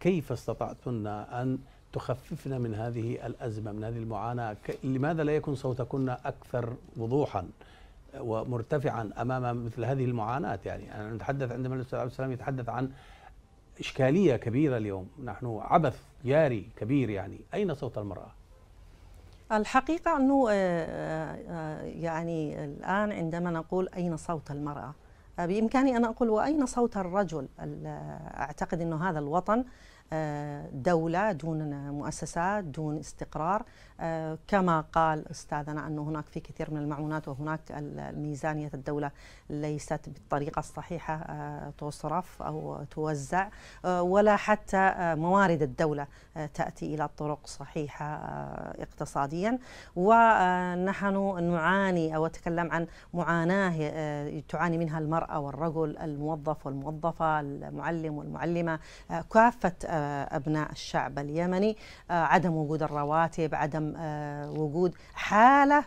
كيف استطعتن أن تخففن من هذه الأزمة من هذه المعاناة لماذا لا يكون صوتكن أكثر وضوحا ومرتفعا أمام مثل هذه المعاناة يعني أنا نتحدث عندما الأستاذ عبد السلام يتحدث عن إشكالية كبيرة اليوم نحن عبث جاري كبير يعني أين صوت المرأة؟ الحقيقة أنه آه، آه، يعني الآن عندما نقول أين صوت المرأة بإمكاني أن أقول وأين صوت الرجل أعتقد أن هذا الوطن دولة دون مؤسسات دون استقرار آه، كما قال أستاذنا أنه هناك في كثير من المعونات وهناك الميزانية الدولة ليست بالطريقة الصحيحة آه، تصرف أو توزع آه، ولا حتى موارد الدولة تأتي إلى طرق صحيحة اقتصاديا ونحن نعاني أو أتكلم عن معاناة تعاني منها المرأة والرجل الموظف والموظفة المعلم والمعلمة كافة آه، أبناء الشعب اليمني آه، عدم وجود الرواتب عدم آه، وجود حالة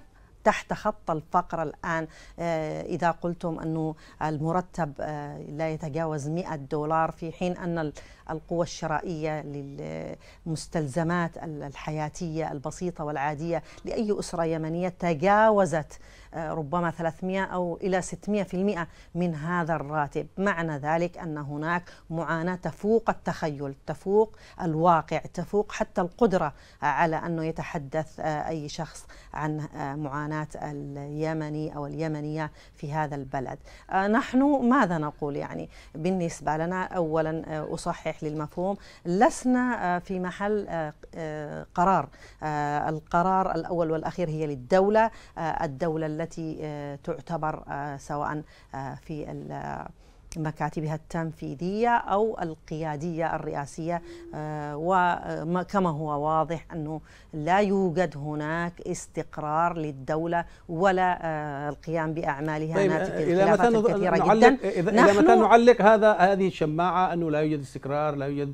تحت خط الفقر الآن آه، إذا قلتم أنه المرتب آه، لا يتجاوز 100 دولار في حين أن القوة الشرائية للمستلزمات الحياتية البسيطة والعادية لأي أسرة يمنية تجاوزت آه، ربما 300 أو إلى 600% من هذا الراتب معنى ذلك أن هناك معاناة تفوق التخيل تفوق الواقع تفوق حتى القدرة على أنه يتحدث أي شخص عن معاناة البيانات اليمني أو اليمنية في هذا البلد آه، نحن ماذا نقول يعني بالنسبة لنا أولا آه، أصحح للمفهوم لسنا آه، في محل قرار القرار الأول والأخير هي للدولة الدولة التي تعتبر سواء في مكاتبها التنفيذية أو القيادية الرئاسية آه، وكما آه، هو واضح أنه لا يوجد هناك استقرار للدولة ولا آه، القيام بأعمالها طيب ناتج إلى الكثيرة نعلق جدا إذا, إذا متى نعلق هذا هذه الشماعة أنه لا يوجد استقرار لا يوجد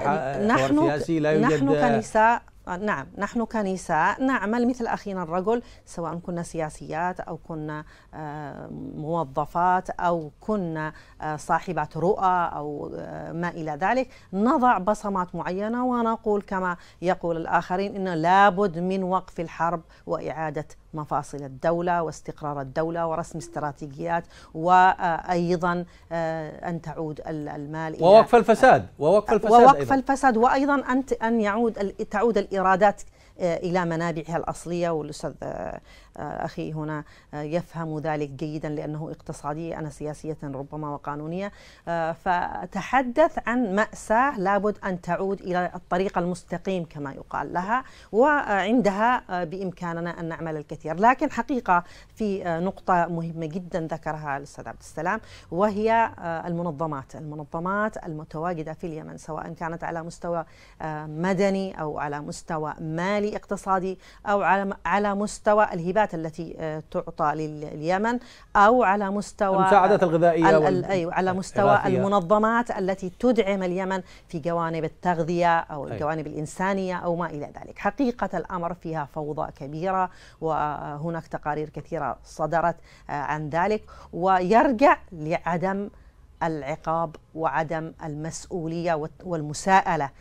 يعني نحن لا يوجد نحن كنساء نعم نحن كنساء نعمل مثل أخينا الرجل سواء كنا سياسيات أو كنا آه، موظفات أو كنا آه، صاحبات رؤى أو آه، ما إلى ذلك نضع بصمات معينة ونقول كما يقول الآخرين إنه لابد من وقف الحرب وإعادة مفاصل الدولة واستقرار الدولة ورسم استراتيجيات وأيضا آه، أن تعود المال إلى ووقف الفساد ووقف الفساد ووقف الفساد وأيضا أن أن يعود تعود الإيرادات آه، إلى منابعها الأصلية والأستاذ آه، أخي هنا يفهم ذلك جيدا لأنه اقتصادي أنا سياسية ربما وقانونية فتحدث عن مأساة لابد أن تعود إلى الطريق المستقيم كما يقال لها وعندها بإمكاننا أن نعمل الكثير كثير لكن حقيقة في آه، نقطة مهمة جدا ذكرها الأستاذ عبد السلام وهي آه، المنظمات المنظمات المتواجدة في اليمن سواء كانت على مستوى آه، مدني أو على مستوى مالي اقتصادي أو على مستوى الهبات التي تعطى لليمن أو على مستوى المساعدات الغذائية أيوة على مستوى المنظمات التي تدعم اليمن في جوانب التغذية أو أيوة. الجوانب الإنسانية أو ما إلى ذلك حقيقة الأمر فيها فوضى كبيرة و وهناك تقارير كثيرة صدرت آه، عن ذلك ويرجع لعدم العقاب وعدم المسؤولية والمساءلة